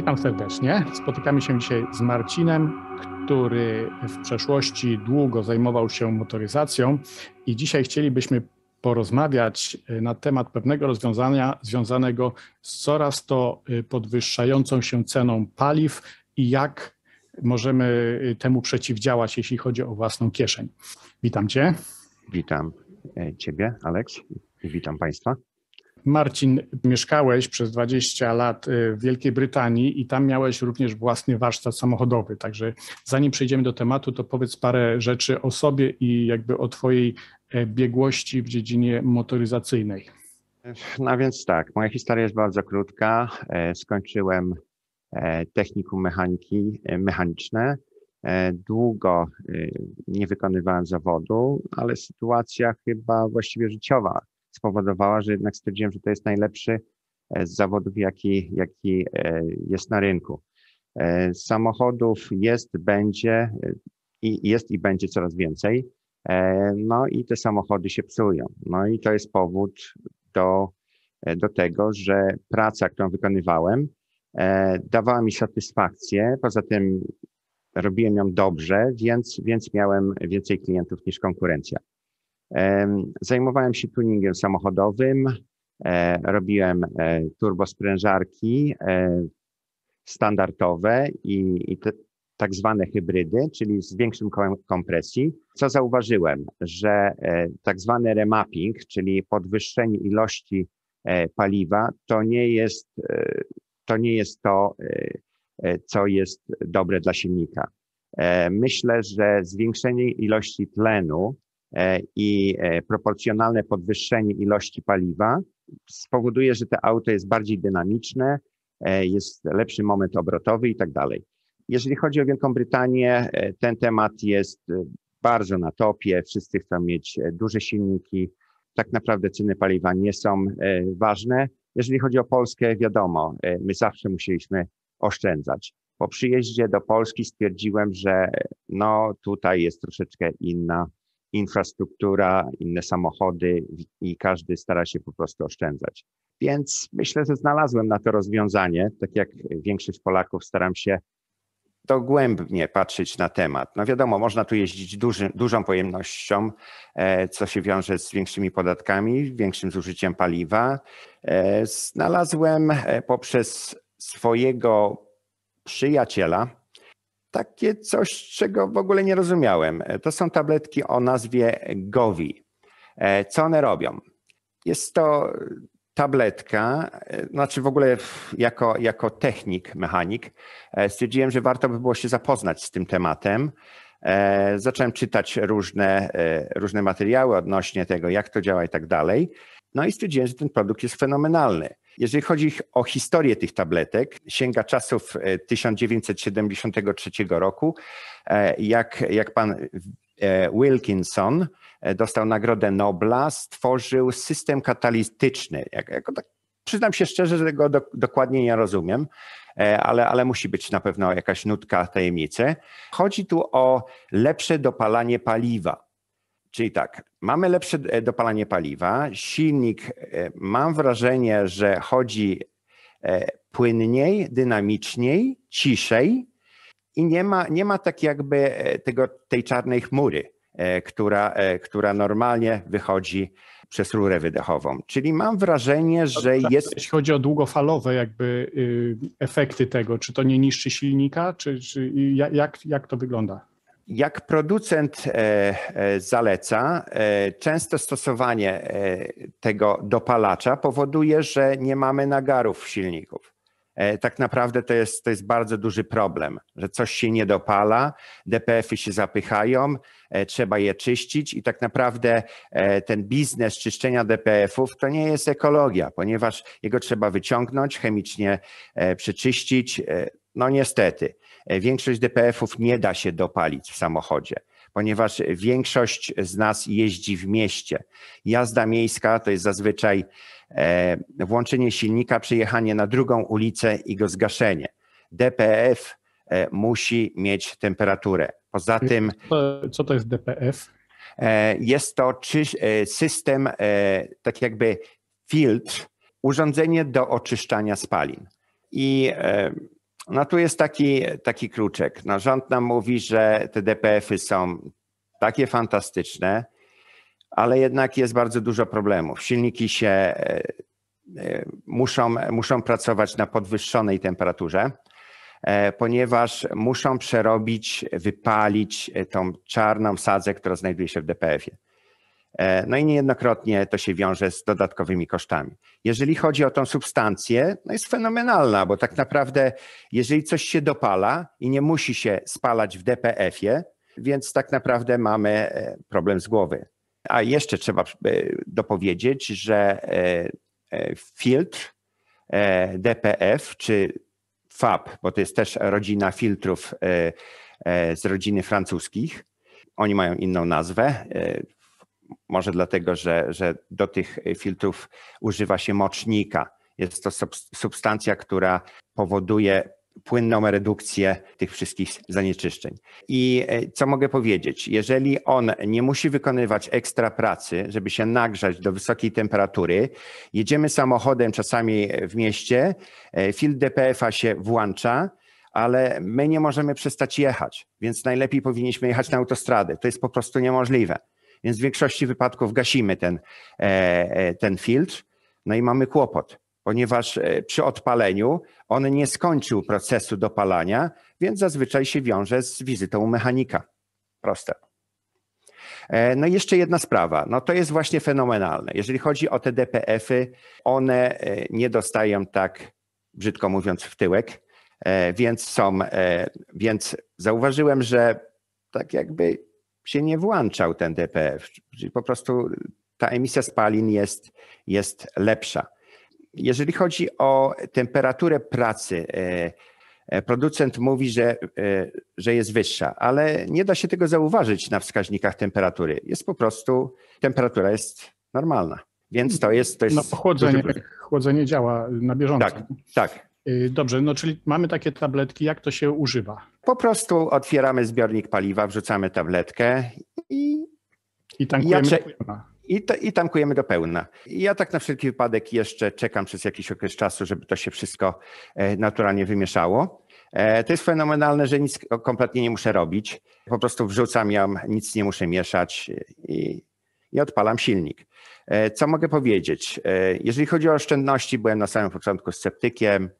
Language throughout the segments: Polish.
Witam serdecznie. Spotykamy się dzisiaj z Marcinem, który w przeszłości długo zajmował się motoryzacją i dzisiaj chcielibyśmy porozmawiać e, na temat pewnego rozwiązania związanego z coraz to e, podwyższającą się ceną paliw i jak możemy e, temu przeciwdziałać, jeśli chodzi o własną kieszeń. Witam Cię. Witam Ciebie, Aleks. Witam Państwa. Marcin, mieszkałeś przez 20 lat y, w Wielkiej Brytanii i tam miałeś również własny warsztat samochodowy. Także zanim przejdziemy do tematu, to powiedz parę rzeczy o sobie i jakby o Twojej e, biegłości w dziedzinie motoryzacyjnej. No więc tak, moja historia jest bardzo krótka. E, skończyłem e, technikum mechaniki mechaniczne. Długo nie wykonywałem zawodu, ale sytuacja chyba właściwie życiowa spowodowała, że jednak stwierdziłem, że to jest najlepszy e, z zawodów, jaki, jaki e, jest na rynku. E, samochodów jest, będzie i jest i będzie coraz więcej. No i te samochody się psują. No i to jest powód do, do tego, że praca, którą wykonywałem, dawała mi satysfakcję. Poza tym robiłem ją dobrze, więc, więc miałem więcej klientów niż konkurencja. Zajmowałem się tuningiem samochodowym, e, robiłem e, turbosprężarki e, standardowe i, i te, tak zwane hybrydy, czyli z większym kołem kompresji. Co zauważyłem, że tak zwany remapping, czyli podwyższenie ilości paliwa, to nie jest to, nie jest to co jest dobre dla silnika. Myślę, że zwiększenie ilości tlenu E, i e, proporcjonalne podwyższenie ilości paliwa spowoduje, że to auto jest bardziej dynamiczne, e, jest lepszy moment obrotowy i tak dalej. Jeżeli chodzi o Wielką Brytanię, ten temat jest bardzo na topie. Wszyscy chcą mieć duże silniki. Tak naprawdę ceny paliwa nie są ważne. Jeżeli chodzi o Polskę, wiadomo, my zawsze musieliśmy oszczędzać. Po przyjeździe do Polski stwierdziłem, że no tutaj jest troszeczkę inna infrastruktura, inne samochody i każdy stara się po prostu oszczędzać. Więc myślę, że znalazłem na to rozwiązanie. Tak jak większość Polaków, staram się dogłębnie patrzeć na temat. No wiadomo, można tu jeździć duży, dużą pojemnością, e, co się wiąże z większymi podatkami, większym zużyciem paliwa. E, znalazłem e, poprzez swojego przyjaciela, takie coś, czego w ogóle nie rozumiałem. E, to są tabletki o nazwie Govi. E, co one robią? Jest to tabletka, e, znaczy w ogóle jako, jako technik, mechanik, stwierdziłem, że warto by było się zapoznać z tym tematem. Zacząłem czytać różne, różne materiały odnośnie tego, jak to działa i tak dalej. No i stwierdziłem, że ten produkt jest fenomenalny. Jeżeli chodzi o historię tych tabletek, sięga czasów 1973 e, roku, e, jak, jak pan e, Wilkinson dostał Nagrodę Nobla, stworzył system katalityczny. Jako tak, przyznam się szczerze, że tego do, dokładnie nie rozumiem, ale, ale musi być na pewno jakaś nutka tajemnicy. Chodzi tu o lepsze dopalanie paliwa. Czyli tak, mamy lepsze e, dopalanie paliwa, silnik, e, mam wrażenie, że chodzi e, płynniej, dynamiczniej, ciszej i nie ma, nie ma tak jakby tego, tej czarnej chmury, która, która normalnie wychodzi przez rurę wydechową. Czyli mam wrażenie, że jest. Jeśli chodzi o długofalowe jakby y, efekty tego, czy to nie niszczy silnika, czy, czy jak, jak to wygląda? Jak producent e, e, zaleca, e, często stosowanie tego dopalacza powoduje, że nie mamy nagarów silników. Tak naprawdę to jest, to jest bardzo duży problem, że coś się nie dopala, DPF-y się zapychają, trzeba je czyścić i tak naprawdę ten biznes czyszczenia DPF-ów to nie jest ekologia, ponieważ jego trzeba wyciągnąć, chemicznie przeczyścić. No niestety. E, większość DPF-ów nie da się dopalić w samochodzie, ponieważ większość z nas jeździ w mieście. Jazda miejska to jest zazwyczaj e, włączenie silnika, przejechanie na drugą ulicę i go zgaszenie. DPF e, musi mieć temperaturę. Poza tym. Co to jest DPF? Jest to system, tak jakby filtr, urządzenie do oczyszczania spalin. I no tu jest taki, taki kluczek. No, rząd nam mówi, że te DPF-y są takie fantastyczne, ale jednak jest bardzo dużo problemów. Silniki się e, e, muszą, muszą pracować na podwyższonej temperaturze, e, ponieważ muszą przerobić, wypalić tą czarną sadzę, która znajduje się w DPF-ie. E, no i niejednokrotnie to się wiąże z dodatkowymi kosztami. Jeżeli chodzi o tą substancję, no jest fenomenalna, bo tak naprawdę, jeżeli coś się dopala i nie musi się spalać w DPF-ie, więc tak naprawdę mamy e, problem z głowy. A jeszcze trzeba e, dopowiedzieć, że filtr DPF czy FAP, bo to jest też rodzina filtrów z rodziny francuskich, oni mają inną nazwę może dlatego, że, że do tych filtrów używa się mocznika. Jest to substancja, która powoduje płynną redukcję tych wszystkich zanieczyszczeń. I e, co mogę powiedzieć? Jeżeli on nie musi wykonywać ekstra pracy, żeby się nagrzać do wysokiej temperatury, jedziemy samochodem czasami w mieście, e, filtr DPF-a się włącza, ale my nie możemy przestać jechać, więc najlepiej powinniśmy jechać na autostradę. To jest po prostu niemożliwe. Więc w większości wypadków gasimy ten, e, e, ten filtr, no i mamy kłopot, ponieważ e, przy odpaleniu on nie skończył procesu dopalania, więc zazwyczaj się wiąże z wizytą mechanika. Proste. No i jeszcze jedna sprawa, no to jest właśnie fenomenalne. Jeżeli chodzi o te DPF-y, one nie dostają tak, brzydko mówiąc, w tyłek, więc są, więc zauważyłem, że tak jakby się nie włączał ten DPF. Czyli po prostu ta emisja spalin jest, jest lepsza. Jeżeli chodzi o temperaturę pracy, e, e, producent mówi, że, e, że jest wyższa, ale nie da się tego zauważyć na wskaźnikach temperatury. Jest po prostu, temperatura jest normalna. Więc to jest. To jest no, chłodzenie, chłodzenie działa na bieżąco. Tak, tak. Y, dobrze, no czyli mamy takie tabletki, jak to się używa? Po prostu otwieramy zbiornik paliwa, wrzucamy tabletkę i, I tankujemy do pełna. I, to, I tankujemy do pełna. Ja tak na wszelki wypadek jeszcze czekam przez jakiś okres czasu, żeby to się wszystko e, naturalnie wymieszało. E, to jest fenomenalne, że nic kompletnie nie muszę robić. Po prostu wrzucam ją, nic nie muszę mieszać e, i, i odpalam silnik. Co mogę powiedzieć? Jeżeli chodzi o oszczędności, byłem na samym początku sceptykiem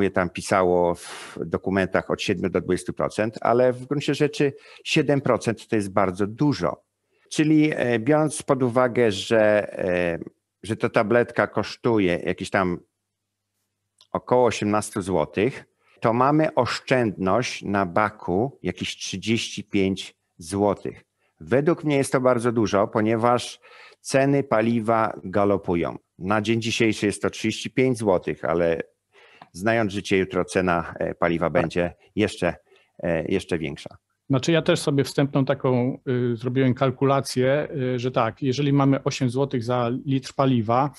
je tam pisało w dokumentach od 7 do 20%, ale w gruncie rzeczy 7% to jest bardzo dużo. Czyli e, biorąc pod uwagę, że, e, że ta tabletka kosztuje jakieś tam około 18 zł, to mamy oszczędność na baku jakieś 35 zł. Według mnie jest to bardzo dużo, ponieważ ceny paliwa galopują. Na dzień dzisiejszy jest to 35 zł, ale Znając życie, jutro cena e, paliwa tak. będzie jeszcze, e, jeszcze większa. Znaczy ja też sobie wstępną taką y, zrobiłem kalkulację, y, że tak, jeżeli mamy 8 zł za litr paliwa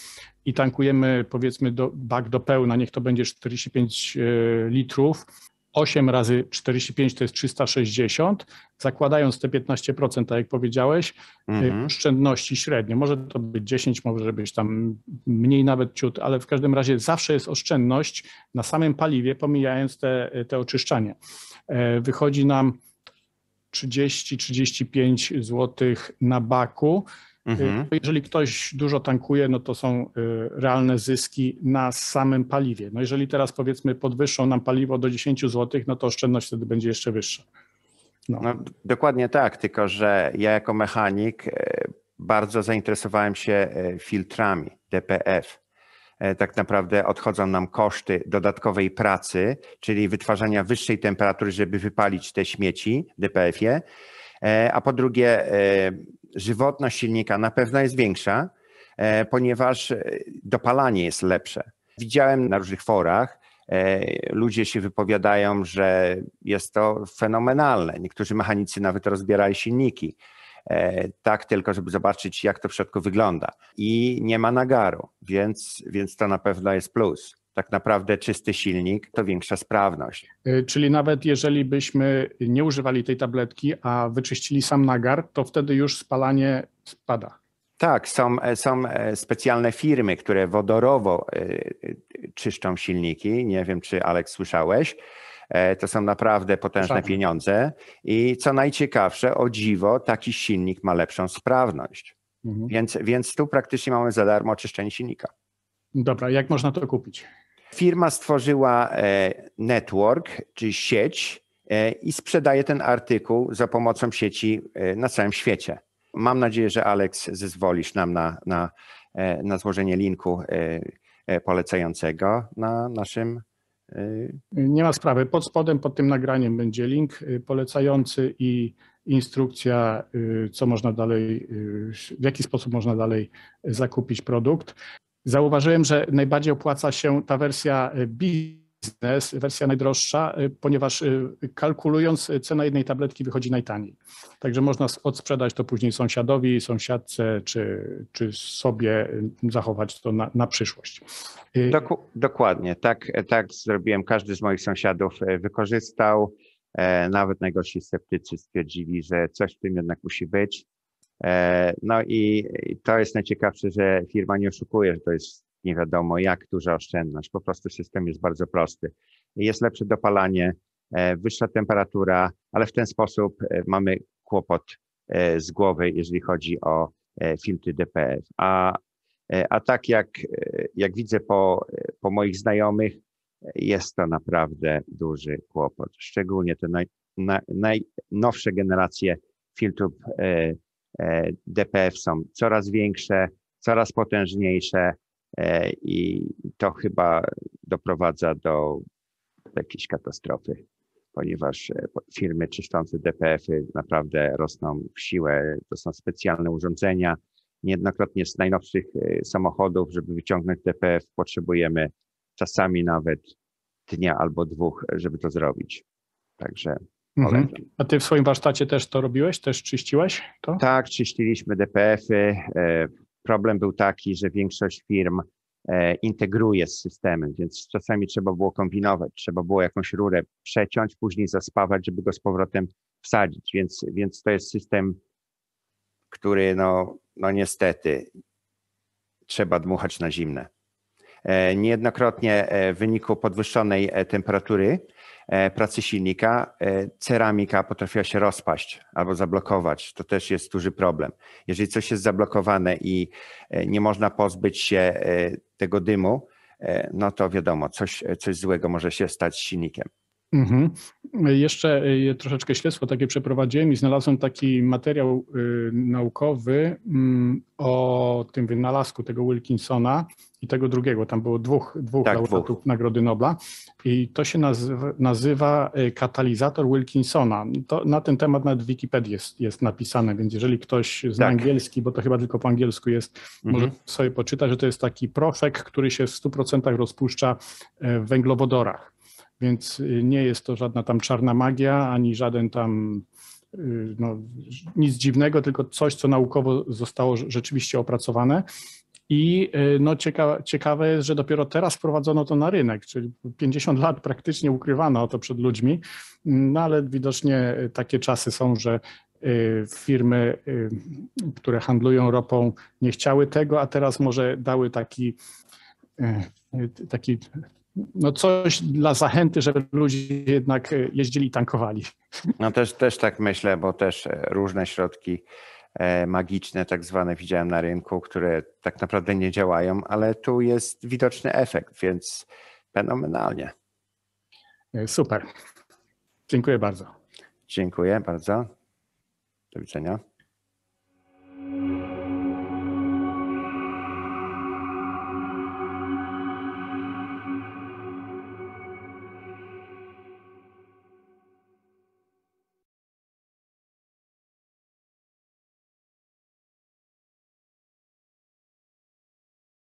i tankujemy powiedzmy do, bak do pełna, niech to będzie 45 y, litrów, 8 razy 45 to jest 360. Zakładając te 15%, tak jak powiedziałeś, y, mhm. oszczędności średnie. Może to być 10, może być tam mniej nawet ciut, ale w każdym razie zawsze jest oszczędność na samym paliwie, pomijając te, te oczyszczanie. Wychodzi nam 30-35 zł na baku Mhm. Y, jeżeli ktoś dużo tankuje, no to są y, realne zyski na samym paliwie. No jeżeli teraz powiedzmy podwyższą nam paliwo do 10 zł, no to oszczędność wtedy będzie jeszcze wyższa. No. no dokładnie tak, tylko że ja jako mechanik y, bardzo zainteresowałem się filtrami DPF tak naprawdę odchodzą nam koszty dodatkowej pracy, czyli wytwarzania wyższej temperatury, żeby wypalić te śmieci, DPF-ie. A po drugie, żywotność silnika na pewno jest większa, e, ponieważ e, dopalanie jest lepsze. Widziałem na różnych forach, e, ludzie się wypowiadają, że jest to fenomenalne. Niektórzy mechanicy nawet rozbierali silniki. Tak, tylko żeby zobaczyć, jak to w środku wygląda. I nie ma nagaru, więc, więc to na pewno jest plus tak naprawdę czysty silnik, to większa sprawność. Y, czyli nawet jeżeli byśmy nie używali tej tabletki, a wyczyścili sam nagar, to wtedy już spalanie spada. Tak, są, e, są e, specjalne firmy, które wodorowo e, czyszczą silniki. Nie wiem, czy Aleks słyszałeś. To są naprawdę potężne pieniądze. I co najciekawsze, o dziwo, taki silnik ma lepszą sprawność. Mhm. Więc, więc tu praktycznie mamy za darmo czyszczenie silnika. Dobra, jak można to kupić? Firma stworzyła e, network, czyli sieć e, i sprzedaje ten artykuł za pomocą sieci e, na całym świecie. Mam nadzieję, że Alex zezwolisz nam na, na, na złożenie linku polecającego na naszym. Nie ma sprawy. Pod spodem, pod tym nagraniem będzie link polecający i instrukcja, co można dalej, w jaki sposób można dalej zakupić produkt. Zauważyłem, że najbardziej opłaca się ta wersja y, biznes, wersja najdroższa, y, ponieważ y, kalkulując cenę jednej tabletki wychodzi najtaniej. Także można odsprzedać to później sąsiadowi, sąsiadce, czy, czy sobie zachować to na, na przyszłość. dokładnie, tak, tak zrobiłem. Każdy z moich sąsiadów wykorzystał. E, nawet najgorsi sceptycy stwierdzili, że coś w tym jednak musi być. E, no i to jest najciekawsze, że firma nie oszukuje, że to jest nie wiadomo jak duża oszczędność. Po prostu system jest bardzo prosty. Jest lepsze dopalanie, e, wyższa temperatura, ale w ten sposób e, mamy kłopot z głowy, jeżeli chodzi o filtry DPF. A, a tak jak, jak widzę po, po moich znajomych, jest to naprawdę duży kłopot. Szczególnie te naj, na, najnowsze generacje filtrów E, DPF są coraz większe, coraz potężniejsze e, i to chyba doprowadza do jakiejś katastrofy, ponieważ e, firmy czyszczące DPF-y naprawdę rosną w siłę. To są specjalne urządzenia. Niejednokrotnie z najnowszych samochodów, żeby wyciągnąć DPF, potrzebujemy czasami nawet dnia albo dwóch, żeby to zrobić. Także Mhm. A ty w swoim warsztacie też to robiłeś? Też czyściłeś to? Tak, czyściliśmy DPF-y. E, problem był taki, że większość firm e, integruje z systemem, więc czasami trzeba było kombinować, trzeba było jakąś rurę przeciąć, później zaspawać, żeby go z powrotem wsadzić, więc, więc to jest system, który no, no niestety trzeba dmuchać na zimne. E, niejednokrotnie w wyniku podwyższonej temperatury E, pracy silnika, e, ceramika potrafiła się rozpaść albo zablokować. To też jest duży problem. Jeżeli coś jest zablokowane i e, nie można pozbyć się tego dymu, no to wiadomo, coś, coś złego może się stać z silnikiem. Mhm. Jeszcze e, troszeczkę śledztwo takie przeprowadziłem i znalazłem taki materiał y, naukowy mm, o tym wynalazku tego Wilkinsona i tego drugiego. Tam było dwóch, dwóch tak, laureatów dwóch. Nagrody Nobla i to się nazywa, nazywa e, katalizator Wilkinsona. To na ten temat nawet w Wikipedii jest, jest napisane, więc jeżeli ktoś zna tak. angielski, bo to chyba tylko po angielsku jest, mhm. może sobie poczytać, że to jest taki proszek, który się w 100% rozpuszcza e, w węglowodorach. Więc y, nie jest to żadna tam czarna magia, ani żaden tam y, no, nic dziwnego, tylko coś, co naukowo zostało rzeczywiście opracowane. I y, no, cieka ciekawe jest, że dopiero teraz wprowadzono to na rynek, czyli 50 lat praktycznie ukrywano to przed ludźmi, no ale widocznie takie czasy są, że firmy, które handlują ropą, nie chciały tego, a teraz może dały taki, taki no coś dla zachęty, żeby ludzie jednak e, jeździli i tankowali. No też, też tak myślę, bo też e, różne środki e, magiczne, tak zwane, widziałem na rynku, które tak naprawdę nie działają, ale tu jest widoczny efekt, więc fenomenalnie. Super. Dziękuję bardzo. Dziękuję bardzo. Do widzenia.